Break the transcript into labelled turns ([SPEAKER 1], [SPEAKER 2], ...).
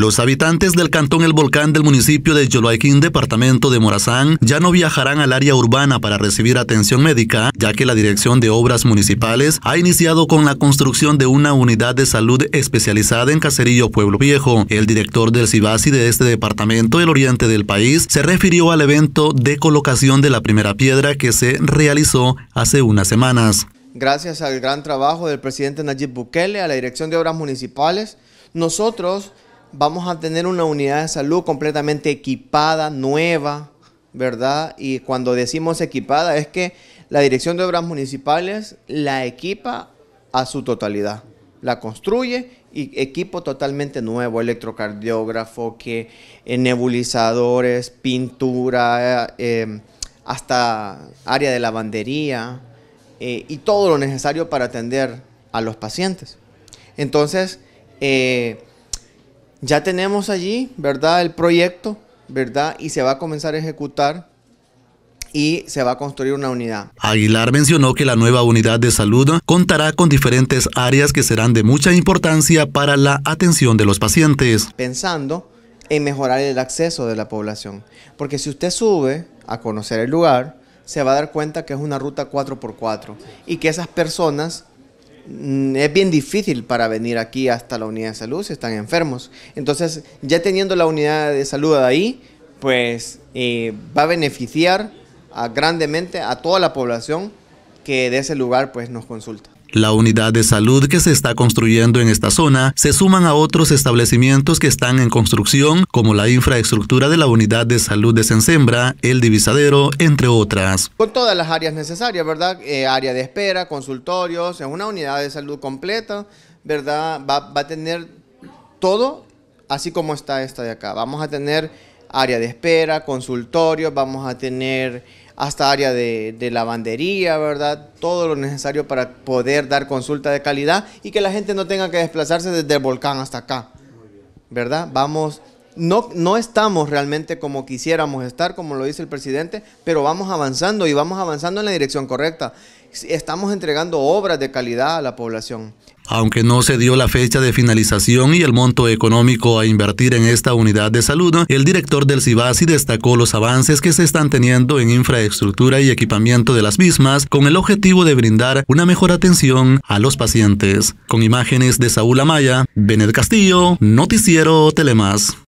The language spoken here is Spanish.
[SPEAKER 1] Los habitantes del cantón El Volcán del municipio de Yoloaquín, departamento de Morazán, ya no viajarán al área urbana para recibir atención médica, ya que la Dirección de Obras Municipales ha iniciado con la construcción de una unidad de salud especializada en Caserillo Pueblo Viejo. El director del Cibasi de este departamento el oriente del país se refirió al evento de colocación de la primera piedra que se realizó hace unas semanas.
[SPEAKER 2] Gracias al gran trabajo del presidente Nayib Bukele, a la Dirección de Obras Municipales, nosotros vamos a tener una unidad de salud completamente equipada, nueva, ¿verdad? Y cuando decimos equipada es que la Dirección de Obras Municipales la equipa a su totalidad, la construye y equipo totalmente nuevo, electrocardiógrafo, que eh, nebulizadores, pintura, eh, hasta área de lavandería eh, y todo lo necesario para atender a los pacientes. Entonces, ya tenemos allí, ¿verdad? El proyecto, ¿verdad? Y se va a comenzar a ejecutar y se va a construir una unidad.
[SPEAKER 1] Aguilar mencionó que la nueva unidad de salud contará con diferentes áreas que serán de mucha importancia para la atención de los pacientes.
[SPEAKER 2] Pensando en mejorar el acceso de la población, porque si usted sube a conocer el lugar, se va a dar cuenta que es una ruta 4x4 y que esas personas Mm, es bien difícil para venir aquí hasta la unidad de salud si están enfermos. Entonces, ya teniendo la unidad de salud ahí, pues eh, va a beneficiar grandemente a toda la población que de ese lugar pues nos consulta.
[SPEAKER 1] La unidad de salud que se está construyendo en esta zona se suman a otros establecimientos que están en construcción, como la infraestructura de la unidad de salud de Sensembra, el divisadero, entre otras.
[SPEAKER 2] Con todas las áreas necesarias, ¿verdad? Eh, área de espera, consultorios, es una unidad de salud completa, ¿verdad? Va, va a tener todo así como está esta de acá. Vamos a tener área de espera, consultorio, vamos a tener hasta área de, lavandería, ¿verdad? Todo lo necesario para poder dar consulta de calidad y que la gente no tenga que desplazarse desde el volcán hasta acá, ¿verdad? Vamos, no, no estamos realmente como quisiéramos estar, como lo dice el presidente, pero vamos avanzando y vamos avanzando en la dirección correcta estamos entregando obras de calidad a la población.
[SPEAKER 1] Aunque no se dio la fecha de finalización y el monto económico a invertir en esta unidad de salud, el director del CIBASI destacó los avances que se están teniendo en infraestructura y equipamiento de las mismas con el objetivo de brindar una mejor atención a los pacientes. Con imágenes de Saúl Amaya, Bened Castillo, Noticiero Telemas.